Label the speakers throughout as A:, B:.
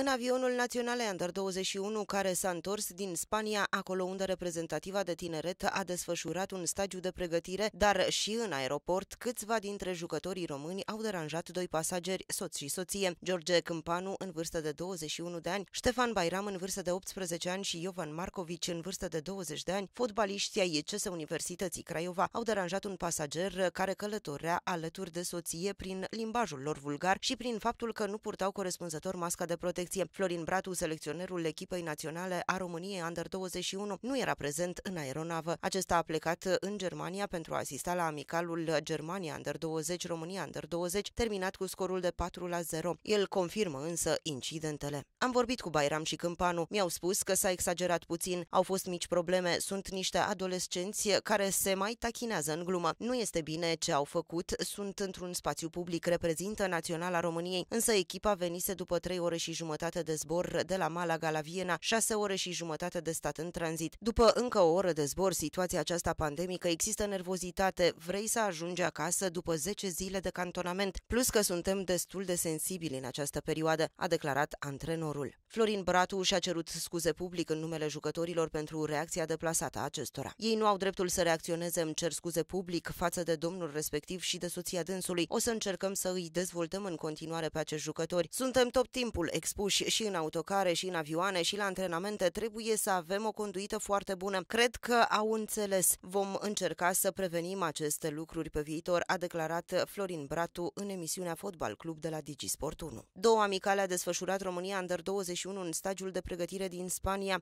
A: În avionul național Under 21, care s-a întors din Spania, acolo unde reprezentativa de tineret a desfășurat un stagiu de pregătire, dar și în aeroport, câțiva dintre jucătorii români au deranjat doi pasageri, soț și soție, George Câmpanu, în vârstă de 21 de ani, Ștefan Bairam, în vârstă de 18 ani și Iovan Marcovici, în vârstă de 20 de ani, fotbaliștii ai ICS Universității Craiova au deranjat un pasager care călătorea alături de soție prin limbajul lor vulgar și prin faptul că nu purtau corespunzător masca de protecție selecție. Florin Bratu, selecționerul echipei naționale a României Under-21, nu era prezent în aeronavă. Acesta a plecat în Germania pentru a asista la amicalul Germania Under-20, România Under-20, terminat cu scorul de 4 la 0. El confirmă însă incidentele. Am vorbit cu Bairam și Câmpanu. Mi-au spus că s-a exagerat puțin, au fost mici probleme, sunt niște adolescenți care se mai tachinează în glumă. Nu este bine ce au făcut, sunt într-un spațiu public, reprezintă Naționala României, însă echipa venise după 3 ore și jumătate jumătate de zbor de la Malaga la Viena, 6 ore și jumătate de stat în tranzit. După încă o oră de zbor, situația aceasta pandemică, există nervozitate, vrei să ajungi acasă după 10 zile de cantonament, plus că suntem destul de sensibili în această perioadă, a declarat antrenorul. Florin Bratu și-a cerut scuze public în numele jucătorilor pentru reacția deplasată a acestora. Ei nu au dreptul să reacționeze, îmi cer scuze public față de domnul respectiv și de soția dânsului. O să încercăm să îi dezvoltăm în continuare pe acești jucători. Suntem tot timpul expuși expuși și în autocare, și în avioane, și la antrenamente, trebuie să avem o conduită foarte bună. Cred că au înțeles. Vom încerca să prevenim aceste lucruri pe viitor, a declarat Florin Bratu în emisiunea Fotbal Club de la Digisport 1. Două amicale a desfășurat România Under 21 în stagiul de pregătire din Spania.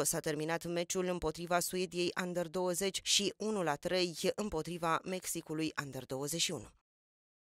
A: 1-0 s-a terminat meciul împotriva Suediei Under 20 și 1-3 împotriva Mexicului Under 21.